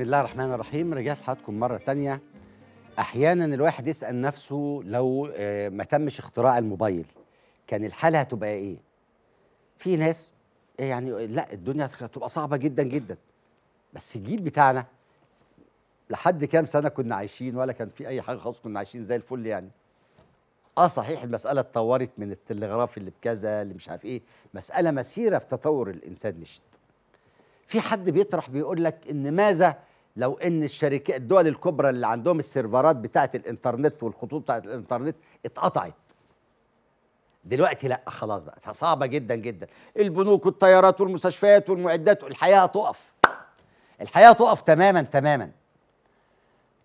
بسم الله الرحمن الرحيم رجعت حضراتكم مرة تانية أحيانا الواحد يسأل نفسه لو آه، ما تمش اختراع الموبايل كان الحالة هتبقى إيه؟ في ناس آه، يعني لا الدنيا هتبقى صعبة جدا جدا بس الجيل بتاعنا لحد كام سنة كنا عايشين ولا كان في أي حاجة خالص كنا عايشين زي الفل يعني اه صحيح المسألة اتطورت من التلغراف اللي بكذا اللي مش عارف ايه مسألة مسيرة في تطور الإنسان مشيت في حد بيطرح بيقول لك ان ماذا لو ان الشركات الدول الكبرى اللي عندهم السيرفرات بتاعه الانترنت والخطوط بتاعه الانترنت اتقطعت دلوقتي لا خلاص بقى صعبه جدا جدا البنوك والطيارات والمستشفيات والمعدات الحياه هتقف الحياه هتقف تماما تماما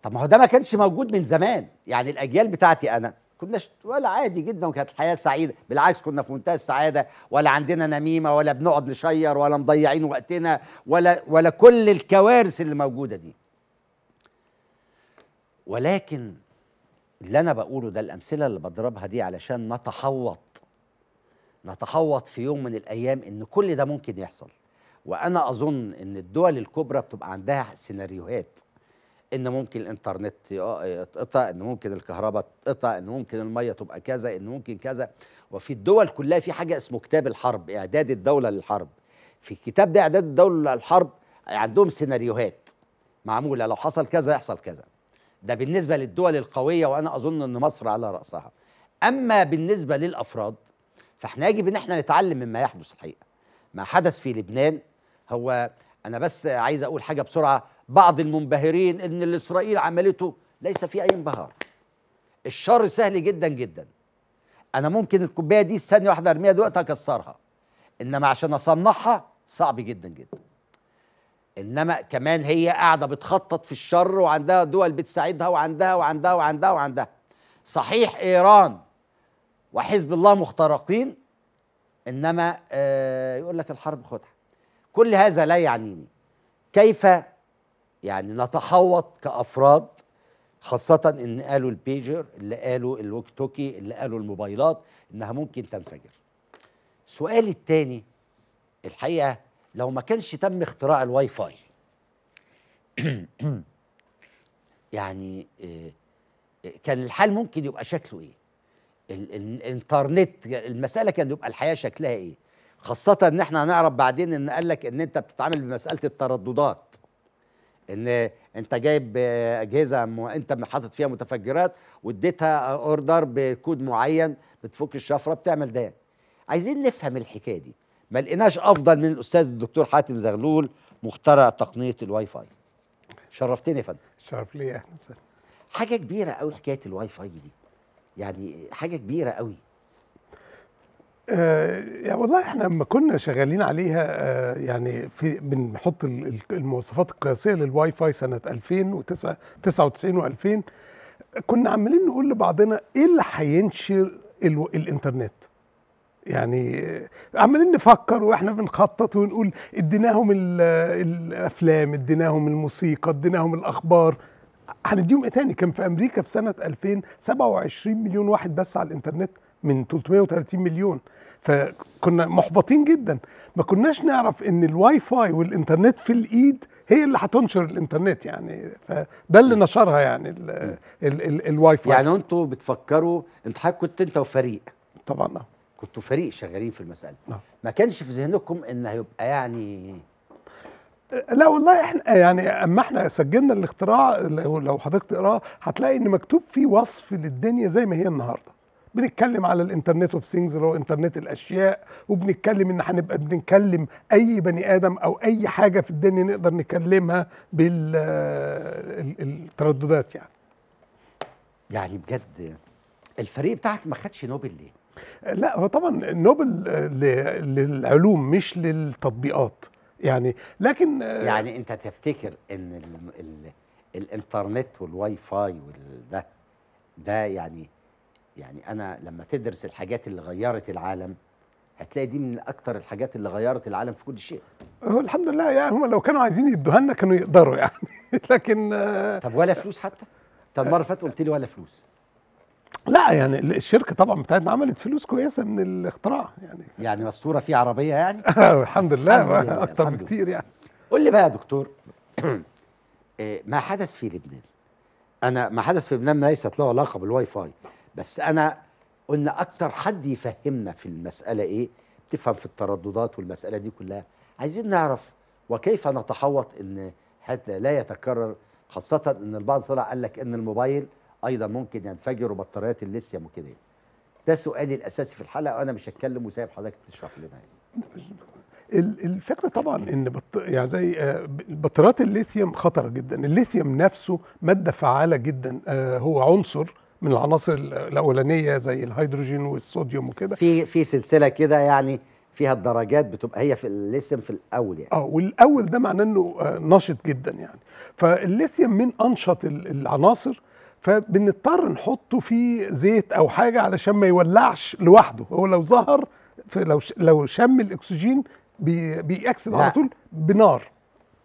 طب ما هو ده ما كانش موجود من زمان يعني الاجيال بتاعتي انا كناش ولا عادي جدا وكانت الحياه سعيده بالعكس كنا في منتهى السعاده ولا عندنا نميمه ولا بنقعد نشير ولا مضيعين وقتنا ولا ولا كل الكوارث اللي موجوده دي ولكن اللي انا بقوله ده الامثله اللي بضربها دي علشان نتحوط نتحوط في يوم من الايام ان كل ده ممكن يحصل وانا اظن ان الدول الكبرى بتبقى عندها سيناريوهات ان ممكن الانترنت يتقطع ان ممكن الكهرباء تقطع ان ممكن الميه تبقى كذا ان ممكن كذا وفي الدول كلها في حاجه اسمه كتاب الحرب اعداد الدوله للحرب في الكتاب ده اعداد الدوله للحرب عندهم سيناريوهات معموله لو حصل كذا يحصل كذا ده بالنسبه للدول القويه وانا اظن ان مصر على راسها اما بالنسبه للافراد فاحنا يجب ان احنا نتعلم مما يحدث الحقيقه ما حدث في لبنان هو انا بس عايز اقول حاجه بسرعه بعض المنبهرين ان الاسرائيل عملته ليس في اي انبهار الشر سهل جدا جدا انا ممكن الكوبايه دي ثانيه واحده ارميها دلوقتي اكسرها انما عشان اصنعها صعب جدا جدا انما كمان هي قاعده بتخطط في الشر وعندها دول بتساعدها وعندها وعندها وعندها وعندها صحيح ايران وحزب الله مخترقين انما آه يقول لك الحرب خدعه كل هذا لا يعنيني كيف يعني نتحوط كافراد خاصة ان قالوا البيجر اللي قالوا الوك توكي اللي قالوا الموبايلات انها ممكن تنفجر سؤالي الثاني الحقيقة لو ما كانش تم اختراع الواي فاي يعني آه، آه، كان الحال ممكن يبقى شكله ايه الانترنت المسألة كان يبقى الحياة شكلها ايه خاصة ان احنا هنعرف بعدين ان قالك ان انت بتتعامل بمسألة الترددات ان انت جايب اجهزه م... انت حاطط فيها متفجرات واديتها اوردر بكود معين بتفك الشفره بتعمل ده عايزين نفهم الحكايه دي ما لقيناش افضل من الاستاذ الدكتور حاتم زغلول مخترع تقنيه الواي فاي شرفتني يا فندم شرف لي يا حاجه كبيره قوي حكايه الواي فاي دي يعني حاجه كبيره قوي يعني والله احنا لما كنا شغالين عليها آه، يعني في بنحط المواصفات القياسيه للواي فاي سنه 2009 99 و2000 كنا عمالين نقول لبعضنا ايه اللي هينشر الانترنت يعني عمالين نفكر واحنا بنخطط ونقول اديناهم الافلام اديناهم الموسيقى اديناهم الاخبار هنديهم ايه تاني كان في امريكا في سنه 2000 27 مليون واحد بس على الانترنت من 330 مليون فكنا محبطين جدا ما كناش نعرف ان الواي فاي والانترنت في الايد هي اللي هتنشر الانترنت يعني فده اللي نشرها يعني الـ الـ الـ الواي فاي يعني انتوا بتفكروا انت كنت انت وفريق طبعا نعم. كنتوا فريق شغالين في المساله أه. ما كانش في ذهنكم ان هيبقى يعني لا والله احنا يعني اما احنا سجلنا الاختراع لو حضرتك تقراه هتلاقي ان مكتوب فيه وصف للدنيا زي ما هي النهارده بنتكلم على الانترنت اوف ثينجز اللي هو انترنت الاشياء وبنتكلم ان هنبقى بنكلم اي بني ادم او اي حاجه في الدنيا نقدر نكلمها بالترددات يعني يعني بجد الفريق بتاعك ما خدش نوبل ليه؟ لا هو طبعا نوبل للعلوم مش للتطبيقات يعني لكن يعني انت تفتكر ان الـ الـ الانترنت والواي فاي وده ده يعني يعني انا لما تدرس الحاجات اللي غيرت العالم هتلاقي دي من اكتر الحاجات اللي غيرت العالم في كل شيء هو الحمد لله يعني هم لو كانوا عايزين يدوها لنا كانوا يقدروا يعني لكن طب ولا فلوس حتى طب المره اللي فاتت قلت لي ولا فلوس لا يعني الشركه طبعا بتاعتنا عملت فلوس كويسه من الاختراع يعني يعني مستوره في عربيه يعني الحمد لله اكتر بكتير يعني قول لي بقى يا دكتور إيه، ما حدث في لبنان انا ما حدث في لبنان ليست له علاقه بالواي فاي بس انا قلنا اكتر حد يفهمنا في المساله ايه تفهم في الترددات والمساله دي كلها عايزين نعرف وكيف نتحوط ان هذا لا يتكرر خاصه ان البعض طلع قال لك ان الموبايل ايضا ممكن ينفجر وبطاريات الليثيوم وكده ده سؤالي الاساسي في الحلقه وانا مش هتكلم وسايب حضرتك تشرح لنا يعني. الفكره طبعا ان بط... يعني زي آه، بطاريات الليثيوم خطره جدا الليثيوم نفسه ماده فعاله جدا آه، هو عنصر من العناصر الاولانيه زي الهيدروجين والصوديوم وكده في في سلسله كده يعني فيها الدرجات بتبقى هي في الليثيوم في الاول يعني اه والاول ده معناه انه آه، نشط جدا يعني فالليثيوم من انشط العناصر فبنضطر نحطه في زيت او حاجه علشان ما يولعش لوحده هو لو ظهر لو لو شم الاكسجين بيأكسد على طول بنار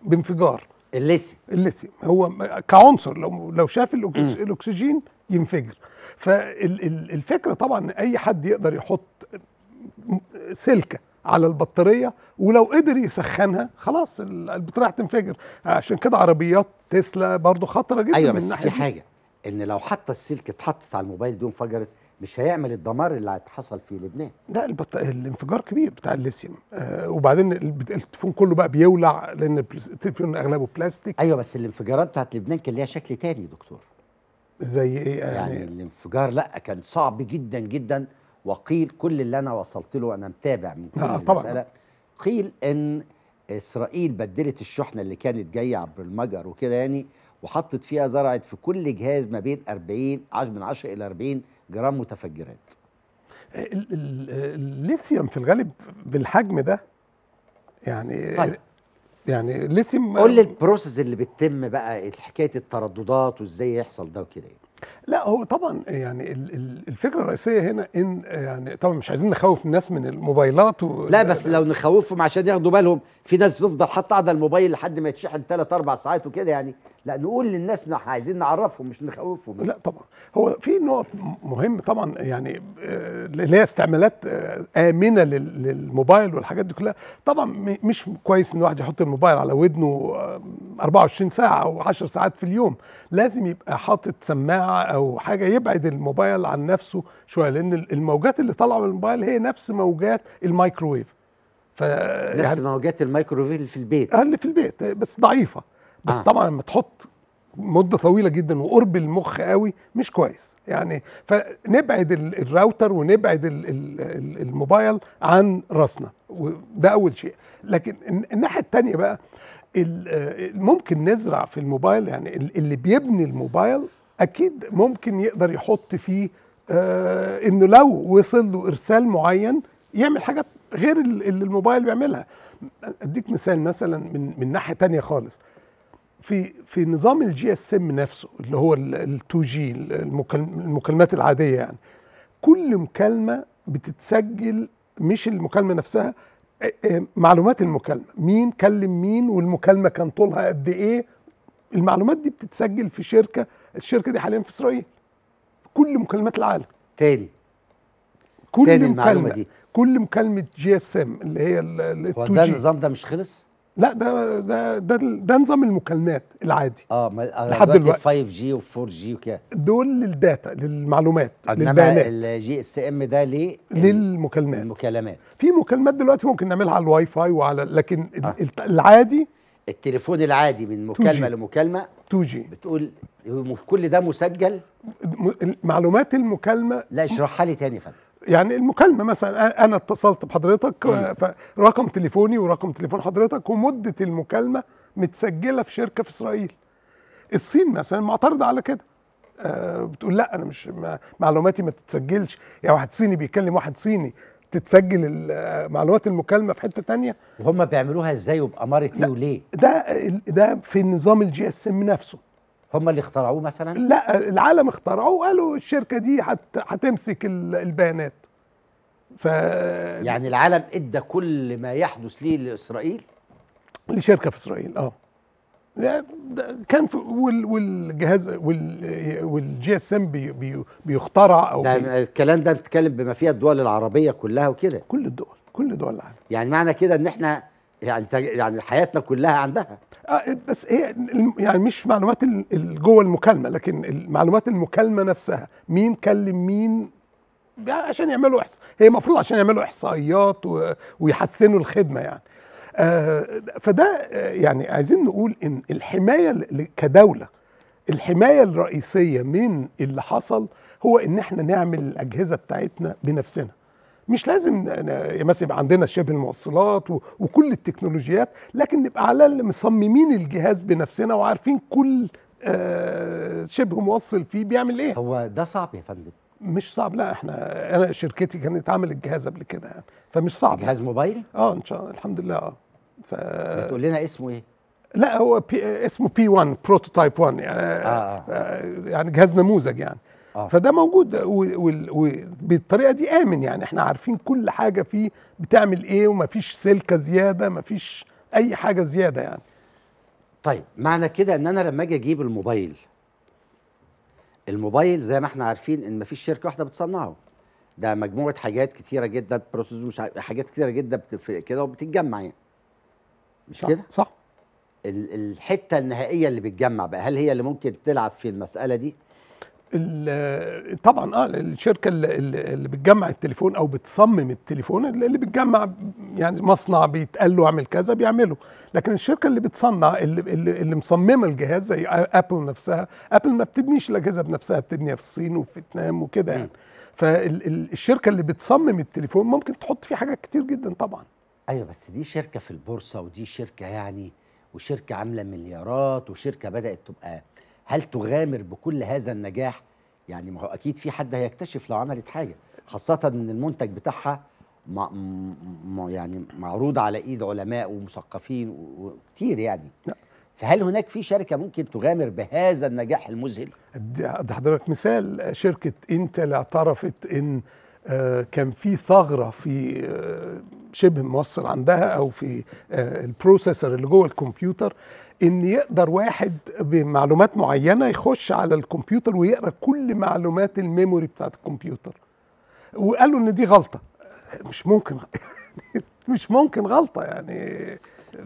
بانفجار الليثيوم الليثيوم هو كعنصر لو لو شاف الاكسجين ينفجر فالفكره طبعا اي حد يقدر يحط سلكه على البطاريه ولو قدر يسخنها خلاص البطاريه هتنفجر عشان كده عربيات تسلا برضو خطره جدا ايوه بس في حاجه ان لو حتى السلك اتحطت على الموبايل دي وانفجرت مش هيعمل الدمار اللي حصل في لبنان لا البط... الانفجار كبير بتاع الليثيوم آه وبعدين التليفون كله بقى بيولع لان التليفون اغلبه بلاستيك ايوه بس الانفجارات بتاعت لبنان كان ليها شكل تاني يا دكتور زي ايه يعني, يعني الانفجار لا كان صعب جدا جدا وقيل كل اللي انا وصلت له انا متابع من كل آه المساله قيل ان اسرائيل بدلت الشحنه اللي كانت جايه عبر المجر وكده يعني وحطت فيها زرعت في كل جهاز ما بين 40 من 10 الى 40 جرام متفجرات الليثيوم في الغالب بالحجم ده يعني طيب يعني لسه قول لي البروسيس اللي بتتم بقى حكايه الترددات وازاي يحصل ده وكده يعني. لا هو طبعا يعني الفكره الرئيسيه هنا ان يعني طبعا مش عايزين نخوف الناس من الموبايلات و... لا بس لو نخوفهم عشان ياخدوا بالهم في ناس بتفضل حاطه على الموبايل لحد ما يتشحن ثلاث اربع ساعات وكده يعني لا نقول للناس نح عايزين نعرفهم مش نخوفهم لا طبعا هو في نقط مهم طبعا يعني آه، اللي هي استعمالات آه، امنه للموبايل والحاجات دي كلها طبعا مش كويس ان الواحد يحط الموبايل على ودنه 24 آه، ساعه او 10 ساعات في اليوم لازم يبقى حاطط سماعه او حاجه يبعد الموبايل عن نفسه شويه لان الموجات اللي طالعه من الموبايل هي نفس موجات الميكروويف ف نفس يعني موجات الميكروويف اللي في البيت اللي في البيت بس ضعيفه بس آه. طبعا لما تحط مده طويله جدا وقرب المخ قوي مش كويس يعني فنبعد الراوتر ونبعد الموبايل عن راسنا وده اول شيء لكن الناحيه الثانيه بقى آه، ممكن نزرع في الموبايل يعني اللي بيبني الموبايل اكيد ممكن يقدر يحط فيه آه انه لو وصل له ارسال معين يعمل حاجات غير اللي الموبايل بيعملها اديك مثال مثلا من من ناحيه تانية خالص في في نظام الجي اس ام نفسه اللي هو ال2 جي المكالمات العاديه يعني كل مكالمه بتتسجل مش المكالمه نفسها آه، آه، معلومات المكالمه مين كلم مين والمكالمه كان طولها قد ايه المعلومات دي بتتسجل في شركه الشركه دي حاليا في اسرائيل كل مكالمات العالم تاني كل تاني مكالمة المعلومه دي كل مكالمه جي اس ام اللي هي ال هو ده النظام ده مش خلص؟ لا ده ده ده, ده نظام المكالمات العادي اه, آه، لحد دلوقتي 5 جي و4 جي وكده دول للداتا للمعلومات للبيانات الجي اس ام ده ليه للمكالمات المكالمات في مكالمات دلوقتي ممكن نعملها على الواي فاي وعلى لكن آه. العادي التليفون العادي من مكالمه 2G. لمكالمه 2 جي بتقول كل ده مسجل معلومات المكالمه لا اشرحها لي تاني يا فندم يعني المكالمه مثلا انا اتصلت بحضرتك فرقم تليفوني ورقم تليفون حضرتك ومده المكالمه متسجله في شركه في اسرائيل الصين مثلا معترضه على كده آه، بتقول لا انا مش معلوماتي ما تتسجلش يعني واحد صيني بيكلم واحد صيني تتسجل معلومات المكالمه في حته تانية وهم بيعملوها ازاي وباماره ايه وليه ده ده في نظام الجي اس ام نفسه هم اللي اخترعوه مثلا لا العالم اخترعوه وقالوا الشركه دي هتمسك البيانات ف يعني العالم ادى كل ما يحدث ليه لاسرائيل لشركه في اسرائيل اه كان في والجهاز والجي اس ام بيخترع او ده الكلام ده بتتكلم بما فيها الدول العربيه كلها وكده كل الدول كل دول العالم يعني معنى كده ان احنا يعني يعني حياتنا كلها عندها آه بس هي يعني مش معلومات جوه المكالمه لكن معلومات المكالمه نفسها مين كلم مين عشان يعملوا احصاء هي المفروض عشان يعملوا احصائيات ويحسنوا الخدمه يعني آه، فده آه، يعني عايزين نقول ان الحمايه كدوله الحمايه الرئيسيه من اللي حصل هو ان احنا نعمل الاجهزه بتاعتنا بنفسنا مش لازم مثلا يبقى عندنا شبه الموصلات وكل التكنولوجيات لكن نبقى على اللي مصممين الجهاز بنفسنا وعارفين كل آه، شبه موصل فيه بيعمل ايه هو ده صعب يا فندم مش صعب لا احنا انا شركتي كانت عامل الجهاز قبل كده يعني فمش صعب جهاز موبايل؟ اه ان شاء الله الحمد لله اه ف بتقول لنا اسمه ايه؟ لا هو بي اسمه بي 1 بروتوتايب 1 يعني آه،, آه. آه. يعني جهاز نموذج يعني آه. فده موجود وبالطريقه دي امن يعني احنا عارفين كل حاجه فيه بتعمل ايه ومفيش سلكه زياده مفيش اي حاجه زياده يعني طيب معنى كده ان انا لما اجي اجيب الموبايل الموبايل زي ما احنا عارفين ان مفيش شركه واحده بتصنعه ده مجموعه حاجات كتيره جدا بروسيس مش حاجات كتيره جدا كده وبتتجمع يعني مش كده صح الحته النهائيه اللي بتجمع بقى هل هي اللي ممكن تلعب في المساله دي طبعا اه الشركه اللي بتجمع التليفون او بتصمم التليفون اللي بتجمع يعني مصنع بيتقال له اعمل كذا بيعمله لكن الشركه اللي بتصنع اللي, اللي مصممه الجهاز زي ابل نفسها ابل ما بتبنيش الاجهزه بنفسها بتبنيها في الصين وفي فيتنام وكده يعني فالشركه اللي بتصمم التليفون ممكن تحط فيه حاجات كتير جدا طبعا ايوه بس دي شركه في البورصه ودي شركه يعني وشركه عامله مليارات وشركه بدات تبقى هل تغامر بكل هذا النجاح يعني ما هو اكيد في حد هيكتشف لو عملت حاجه خاصه ان المنتج بتاعها ما ما يعني معروض على ايد علماء ومثقفين وكتير يعني لا. فهل هناك في شركه ممكن تغامر بهذا النجاح المذهل؟ ده حضرتك مثال شركه انتل اعترفت ان آه، كان في ثغره في آه، شبه موصل عندها او في آه، البروسيسور اللي جوه الكمبيوتر ان يقدر واحد بمعلومات معينه يخش على الكمبيوتر ويقرا كل معلومات الميموري بتاعت الكمبيوتر وقالوا ان دي غلطه مش ممكن مش ممكن غلطه يعني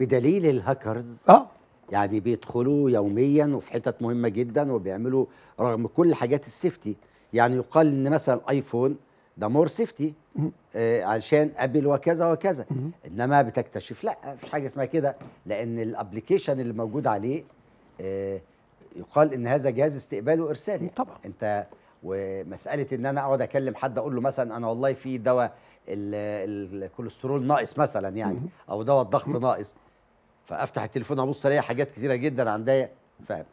بدليل الهاكرز اه يعني بيدخلوا يوميا وفي حتت مهمه جدا وبيعملوا رغم كل حاجات السيفتي يعني يقال ان مثلا ايفون ده مور سيفتي آه علشان قبل وكذا وكذا انما بتكتشف لا مفيش حاجه اسمها كده لان الابلكيشن اللي موجود عليه آه يقال ان هذا جهاز استقبال وارسال يعني. طبعا انت ومساله ان انا اقعد اكلم حد اقول له مثلا انا والله في دواء الكوليسترول ناقص مثلا يعني او دواء الضغط ناقص فافتح التليفون ابص الاقي حاجات كثيره جدا عندي فاهم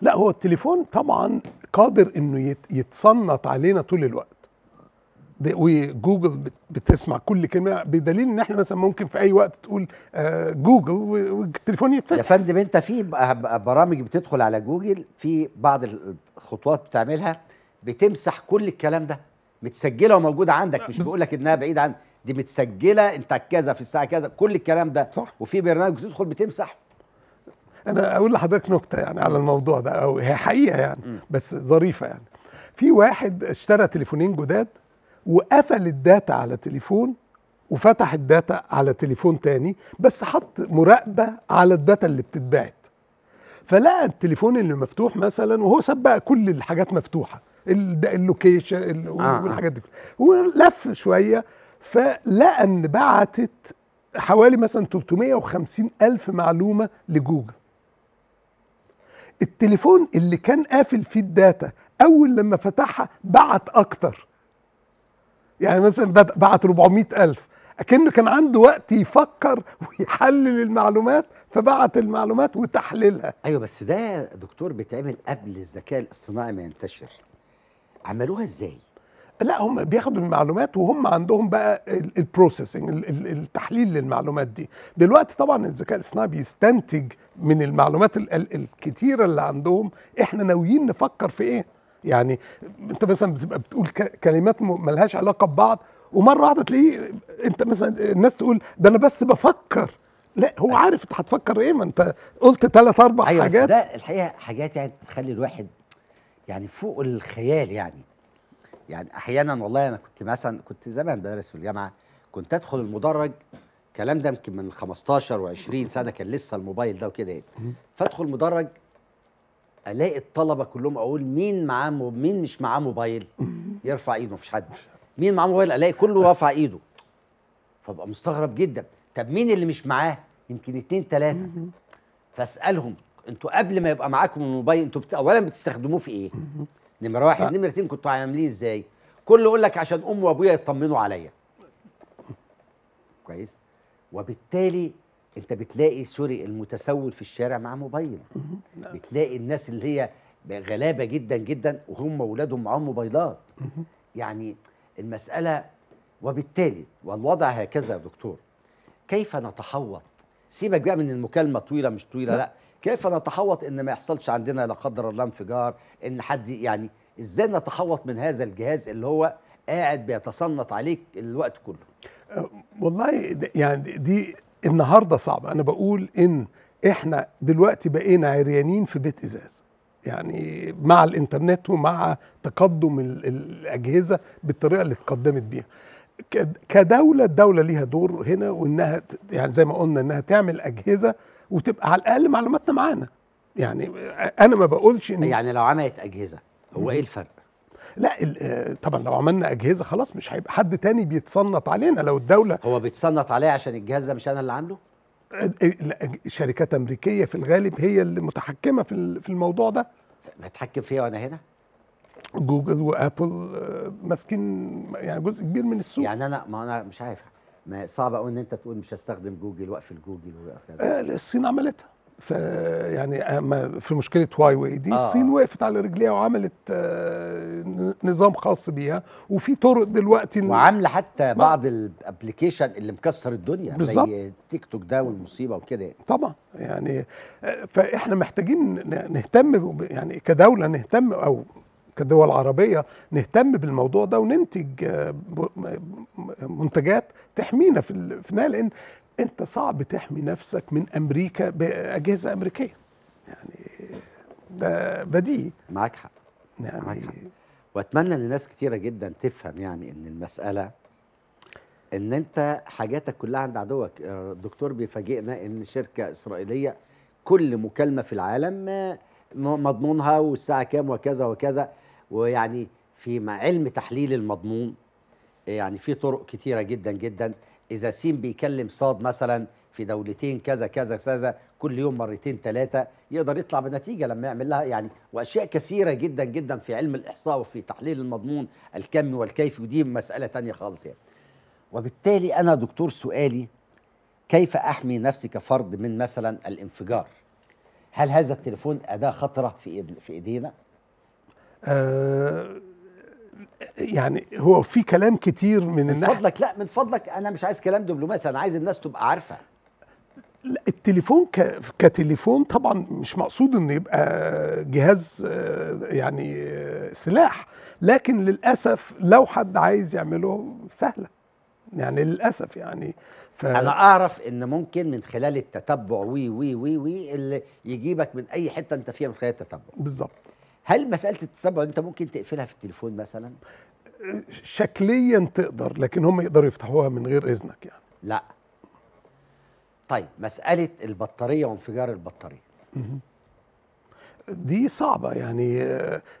لا هو التليفون طبعا قادر انه يتصنت علينا طول الوقت وجوجل بتسمع كل كلمه بدليل ان احنا مثلا ممكن في اي وقت تقول آه، جوجل والتليفون يتفتح يا فندم انت في برامج بتدخل على جوجل في بعض الخطوات بتعملها بتمسح كل الكلام ده متسجله وموجوده عندك مش بقول لك انها بعيده عن دي متسجله انت كذا في الساعه كذا كل الكلام ده صح وفي برنامج بتدخل بتمسح انا اقول لحضرتك نكته يعني على الموضوع ده او هي حقيقه يعني م. بس ظريفه يعني في واحد اشترى تليفونين جداد وقفل الداتا على تليفون وفتح الداتا على تليفون تاني بس حط مراقبه على الداتا اللي بتتبعت فلقى التليفون اللي مفتوح مثلا وهو سبق كل الحاجات مفتوحه اللوكيشن آه، آه. والحاجات دي ولف شويه فلقى ان بعتت حوالي مثلا 350 الف معلومه لجوجل التليفون اللي كان قافل فيه الداتا اول لما فتحها بعت اكتر يعني مثلا بعت 400000 اكنه كان عنده وقت يفكر ويحلل المعلومات فبعت المعلومات وتحليلها ايوه بس ده يا دكتور بيتعمل قبل الذكاء الاصطناعي ما ينتشر عملوها ازاي لا هم بياخدوا المعلومات وهم عندهم بقى البروسيسنج التحليل للمعلومات دي دلوقتي طبعا الذكاء الاصطناعي بيستنتج من المعلومات الكتيره اللي عندهم احنا ناويين نفكر في ايه يعني انت مثلا بتبقى بتقول كلمات ملهاش علاقه ببعض ومره واحده تلاقيه انت مثلا الناس تقول ده انا بس بفكر لا هو أيوة. عارف انت هتفكر ايه ما انت قلت ثلاث اربع أيوة حاجات ده الحقيقه حاجات يعني تخلي الواحد يعني فوق الخيال يعني يعني احيانا والله انا كنت مثلا كنت زمان بدرس في الجامعه كنت ادخل المدرج الكلام ده يمكن من 15 و20 سنه كان لسه الموبايل ده وكده يعني فادخل مدرج الاقي الطلبه كلهم اقول مين معاه مين مش معاه موبايل يرفع ايده مفيش حد مين معاه موبايل الاقي كله رافع ايده فبقى مستغرب جدا طب مين اللي مش معاه يمكن اتنين تلاته فاسالهم انتوا قبل ما يبقى معاكم الموبايل انتوا بت... اولا بتستخدموه في ايه نمره واحد نمره اتنين كنتوا عاملين ازاي كله يقول لك عشان امي وابويا يطمنوا عليا كويس وبالتالي انت بتلاقي سوري المتسول في الشارع مع موبايل بتلاقي الناس اللي هي غلابه جدا جدا وهم ولادهم معاهم موبايلات يعني المساله وبالتالي والوضع هكذا يا دكتور كيف نتحوط سيبك بقى من المكالمه طويله مش طويله لا, لا. كيف نتحوط ان ما يحصلش عندنا لا قدر الله انفجار ان حد يعني ازاي نتحوط من هذا الجهاز اللي هو قاعد بيتصنت عليك الوقت كله أه، والله يعني دي النهارده صعب انا بقول ان احنا دلوقتي بقينا عريانين في بيت ازاز يعني مع الانترنت ومع تقدم الاجهزه بالطريقه اللي اتقدمت بيها كدوله الدوله ليها دور هنا وانها يعني زي ما قلنا انها تعمل اجهزه وتبقى على الاقل معلوماتنا معانا يعني انا ما بقولش ان يعني لو عملت اجهزه هو ايه الفرق لا آه، طبعا لو عملنا اجهزه خلاص مش هيبقى حد تاني بيتصنط علينا لو الدوله هو بيتصنط عليه عشان الجهاز ده مش انا اللي عامله آه، آه، شركات امريكيه في الغالب هي اللي متحكمه في في الموضوع ده بتحكم فيها وانا هنا جوجل وابل ماسكين يعني جزء كبير من السوق يعني انا ما انا مش عارف ما صعب قوي ان انت تقول مش هستخدم جوجل واقفل جوجل وكذا الصين عملتها يعني في مشكله واي واي دي آه. الصين وقفت على رجليها وعملت آه، نظام خاص بيها وفي طرق دلوقتي وعامله حتى بعض الابلكيشن اللي مكسر الدنيا بالزبط. زي تيك توك ده والمصيبه وكده طبعا يعني آه، فاحنا محتاجين نهتم يعني كدوله نهتم او كدول عربية نهتم بالموضوع ده وننتج آه، منتجات تحمينا في النهايه لأن انت صعب تحمي نفسك من امريكا باجهزه امريكيه يعني ده بديهي معاك حق يعني معاك حق واتمنى ان ناس كتيره جدا تفهم يعني ان المساله ان انت حاجاتك كلها عند عدوك الدكتور بيفاجئنا ان شركه اسرائيليه كل مكالمه في العالم آه، مضمونها والساعه كام وكذا وكذا ويعني في علم تحليل المضمون يعني في طرق كتيره جدا جدا اذا سين بيكلم صاد مثلا في دولتين كذا كذا كذا كل يوم مرتين ثلاثه يقدر يطلع بنتيجه لما يعمل لها يعني واشياء كثيره جدا جدا في علم الاحصاء وفي تحليل المضمون الكمي والكيفي ودي مساله ثانيه خالص يعني. وبالتالي انا دكتور سؤالي كيف احمي نفسي كفرد من مثلا الانفجار؟ هل هذا التليفون اداه خطره في في ايدينا؟ أه يعني هو في كلام كتير من, من فضلك لا من فضلك انا مش عايز كلام دبلوماسي انا عايز الناس تبقى عارفه التليفون ك... كتليفون طبعا مش مقصود انه يبقى جهاز آه، يعني آه، سلاح لكن للاسف لو حد عايز يعمله سهله يعني للاسف يعني ف... انا اعرف ان ممكن من خلال التتبع وي وي وي وي اللي يجيبك من اي حته انت فيها من خلال التتبع بالظبط هل مساله التتبع انت ممكن تقفلها في التليفون مثلا شكليا تقدر لكن هم يقدروا يفتحوها من غير اذنك يعني لا طيب مساله البطاريه وانفجار البطاريه دي صعبه يعني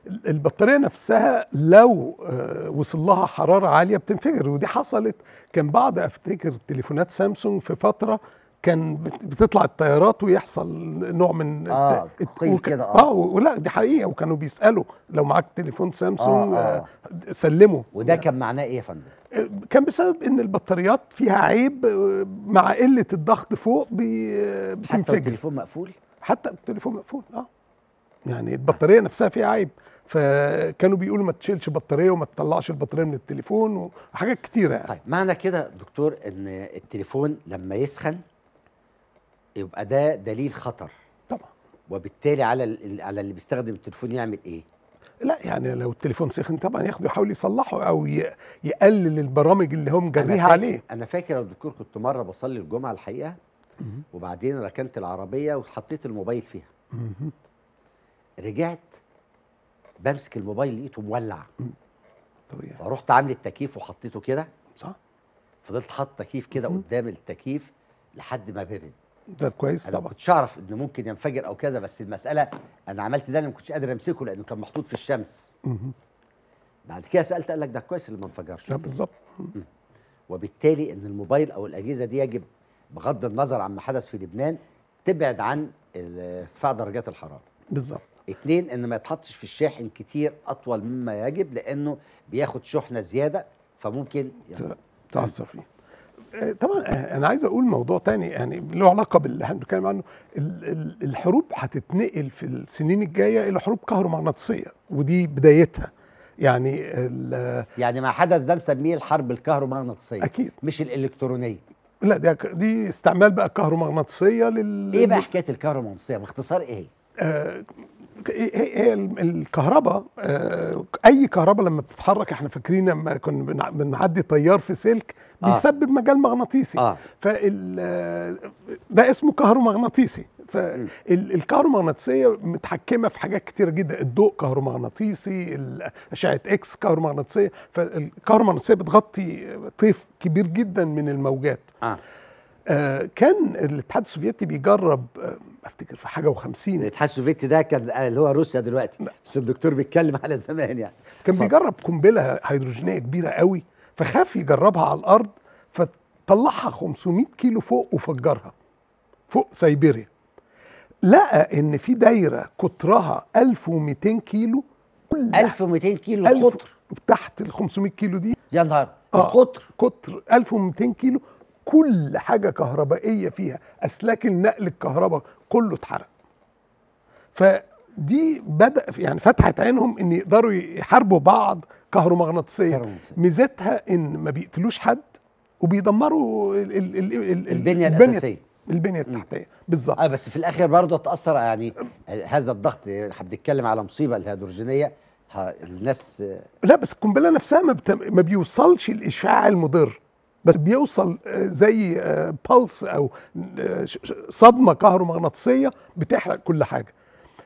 البطاريه نفسها لو آه، وصل لها حراره عاليه بتنفجر ودي حصلت كان بعض افتكر تليفونات سامسونج في فتره كان بتطلع الطيارات ويحصل نوع من اه وك... كده اه, آه ولا دي حقيقه وكانوا بيسالوا لو معاك تليفون سامسونج آه آه, آه، سلمه وده يعني كان معناه ايه يا فندم؟ آه، كان بسبب ان البطاريات فيها عيب آه، مع قله الضغط فوق بتنفجر حتى التليفون مقفول؟ حتى التليفون مقفول اه يعني البطاريه نفسها فيها عيب فكانوا بيقولوا ما تشيلش بطاريه وما تطلعش البطاريه من التليفون وحاجات كتيره يعني. طيب معنى كده دكتور ان التليفون لما يسخن يبقى ده دليل خطر طبعا وبالتالي على على اللي بيستخدم التليفون يعمل ايه؟ لا يعني لو التليفون سخن طبعا ياخده يحاول يصلحه او يقلل البرامج اللي هم جابيها عليه انا فاكر يا دكتور كنت مره بصلي الجمعه الحقيقه وبعدين ركنت العربيه وحطيت الموبايل فيها رجعت بمسك الموبايل لقيته مولع طبيعي فرحت عامل التكييف وحطيته كده صح فضلت حاطط تكييف كده قدام التكييف لحد ما برد ده كويس انا ما كنتش اعرف انه ممكن ينفجر او كذا بس المساله انا عملت ده انا ما كنتش قادر امسكه لانه كان محطوط في الشمس بعد كده سالت قال لك ده كويس اللي ما انفجرش بالظبط وبالتالي ان الموبايل او الاجهزه دي يجب بغض النظر عما حدث في لبنان تبعد عن ارتفاع درجات الحراره بالظبط اثنين ان ما يتحطش في الشاحن كتير اطول مما يجب لانه بياخد شحنه زياده فممكن يعني تعثر فيه طبعا آه، انا عايز اقول موضوع تاني يعني له علاقه باللي احنا بنتكلم عنه الحروب هتتنقل في السنين الجايه الى حروب كهرومغناطيسيه ودي بدايتها يعني يعني ما حدث ده نسميه الحرب الكهرومغناطيسيه اكيد مش الالكترونيه لا دي دي استعمال بقى الكهرومغناطيسيه لل ايه بقى حكايه الكهرومغناطيسيه باختصار ايه هي؟ آه هي الكهرباء آه، اي كهرباء لما بتتحرك احنا فاكرين لما كنا بنعدي طيار في سلك آه. بيسبب مجال مغناطيسي آه. فال ده اسمه كهرومغناطيسي فالكهرومغناطيسيه متحكمه في حاجات كتيره جدا الضوء كهرومغناطيسي اشعه اكس كهرومغناطيسيه فالكهرومغناطيسيه بتغطي طيف كبير جدا من الموجات آه. آه، كان الاتحاد السوفيتي بيجرب آه، افتكر في حاجه و50 الاتحاد السوفيتي ده كان آه، اللي هو روسيا دلوقتي بس الدكتور بيتكلم على زمان يعني كان بيجرب قنبله هيدروجينيه كبيره قوي فخاف يجربها على الارض فطلعها 500 كيلو فوق وفجرها فوق سيبيريا لقى ان في دايره قطرها 1200 كيلو كلها 1200 كيلو قطر تحت ال 500 كيلو دي يا نهار آه قطر قطر 1200 كيلو كل حاجه كهربائيه فيها اسلاك النقل الكهرباء كله اتحرق فدي بدا يعني فتحت عينهم ان يقدروا يحاربوا بعض كهرومغناطيسيا ميزتها ان ما بيقتلوش حد وبيدمروا الـ الـ الـ الـ البنيه الاساسيه البنيه التحتيه بالظبط اه بس في الاخر برضه تاثر يعني هذا الضغط احنا بنتكلم على مصيبه الهيدروجينيه الناس لا بس القنبله نفسها ما, بتم... ما بيوصلش الاشعاع المضر بس بيوصل آه، زي بلس آه، او آه، صدمه كهرومغناطيسيه بتحرق كل حاجه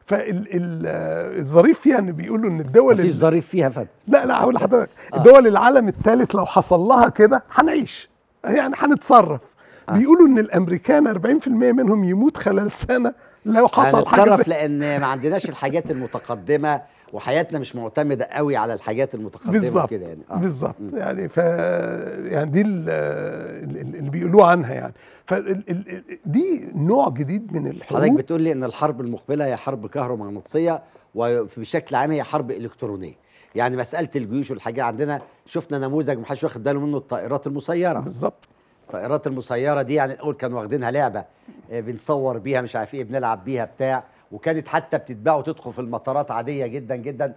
فالظريف فيها ان بيقولوا ان الدول مفيش ظريف فيها فد لا لا هقول لحضرتك آه. دول العالم الثالث لو حصل لها كده هنعيش يعني هنتصرف آه. بيقولوا ان الامريكان 40% منهم يموت خلال سنه لو حصل حاجه هنتصرف لان ما عندناش الحاجات المتقدمه وحياتنا مش معتمده قوي على الحاجات المتقدمه كده يعني آه. بالظبط يعني ف يعني دي اللي بيقولوه عنها يعني فدي نوع جديد من الحروب حضرتك بتقول لي ان الحرب المقبله هي حرب كهرومغناطيسيه وبشكل عام هي حرب الكترونيه يعني مساله الجيوش والحاجات عندنا شفنا نموذج محدش واخد باله منه الطائرات المسيره بالظبط الطائرات المسيره دي يعني الاول كانوا واخدينها لعبه آه، بنصور بيها مش عارف ايه بنلعب بيها بتاع وكانت حتى بتتباع وتدخل في المطارات عاديه جدا جدا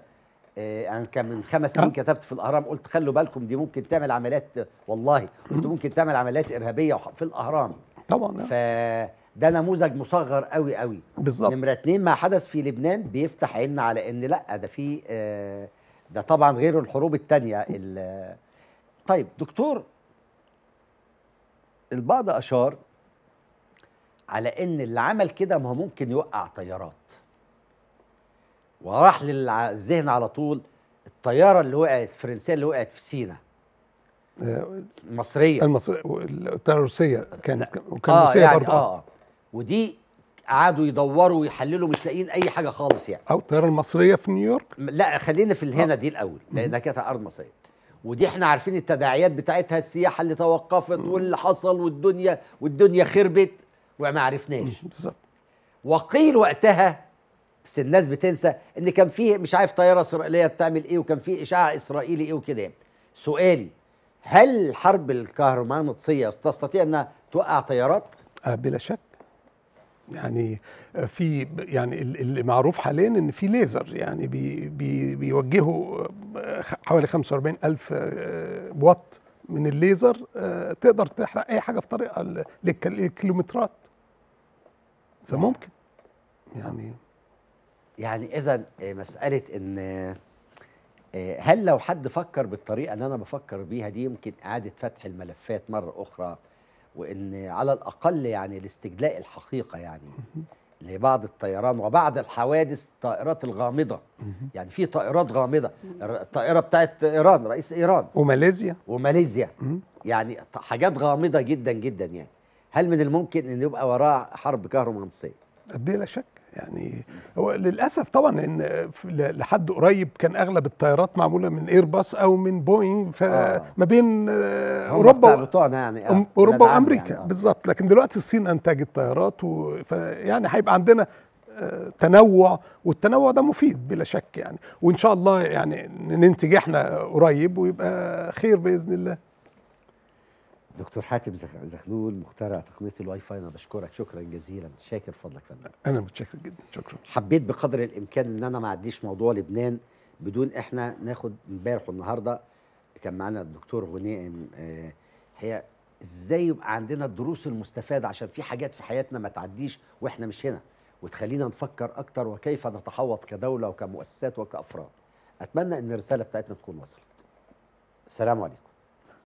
آه، انا كان من خمس سنين كتبت في الاهرام قلت خلوا بالكم دي ممكن تعمل عمليات والله قلت ممكن تعمل عمليات ارهابيه في الاهرام طبعا آه. ده نموذج مصغر قوي قوي بالظبط نمره اتنين ما حدث في لبنان بيفتح عيننا على ان لا ده في آه، ده طبعا غير الحروب الثانيه طيب دكتور البعض اشار على ان اللي عمل كده ما هو ممكن يوقع طيارات وراح للذهن على طول الطياره اللي وقعت الفرنسيه اللي وقعت في سينا آه، المصريه المصريه الطياره الروسيه كانت وكان آه روسيه يعني برضه آه،, اه ودي قعدوا يدوروا ويحللوا مش لاقيين اي حاجه خالص يعني او الطياره المصريه في نيويورك لا خلينا في هنا آه. دي الاول لانها كانت على ارض مصريه ودي احنا عارفين التداعيات بتاعتها السياحه اللي توقفت واللي حصل والدنيا والدنيا خربت وما عرفناش بالظبط وقيل وقتها بس الناس بتنسى ان كان في مش عارف طياره اسرائيليه بتعمل ايه وكان في اشعاع اسرائيلي ايه وكده سؤالي هل حرب الكهرومغناطيسيه تستطيع انها توقع طيارات؟ آه بلا شك يعني آه، في يعني اللي معروف حاليا ان في ليزر يعني بي بي بيوجهوا آه، حوالي 45 الف آه، وات من الليزر آه، تقدر تحرق اي حاجه في طريقها للكيلومترات فممكن يعني يعني اذا آه، مساله ان آه، هل لو حد فكر بالطريقه اللي انا بفكر بيها دي يمكن اعاده فتح الملفات مره اخرى وان على الاقل يعني لاستجلاء الحقيقه يعني لبعض الطيران وبعض الحوادث الطائرات الغامضه يعني في طائرات غامضه الطائره بتاعت ايران رئيس ايران وماليزيا وماليزيا يعني حاجات غامضه جدا جدا يعني هل من الممكن ان يبقى وراها حرب كهرومغناطيسيه؟ بلا شك يعني هو للاسف طبعا ان لحد قريب كان اغلب الطيارات معموله من ايرباص او من بوينج فما آه. بين اوروبا بتوعنا يعني آه. اوروبا وامريكا يعني آه. بالظبط لكن دلوقتي الصين انتجت طيارات فيعني هيبقى عندنا آه، تنوع والتنوع ده مفيد بلا شك يعني وان شاء الله يعني ننتج احنا قريب ويبقى خير باذن الله دكتور حاتم زخلول مخترع تقنيه الواي فاي انا بشكرك شكرا جزيلا شاكر فضلك فندم انا متشكر جدا شكرا حبيت بقدر الامكان ان انا ما اعديش موضوع لبنان بدون احنا ناخد امبارح والنهارده كان معانا الدكتور غنائم آه، هي ازاي يبقى عندنا الدروس المستفاده عشان في حاجات في حياتنا ما تعديش واحنا مش هنا وتخلينا نفكر اكتر وكيف نتحوط كدوله وكمؤسسات وكافراد اتمنى ان الرساله بتاعتنا تكون وصلت السلام عليكم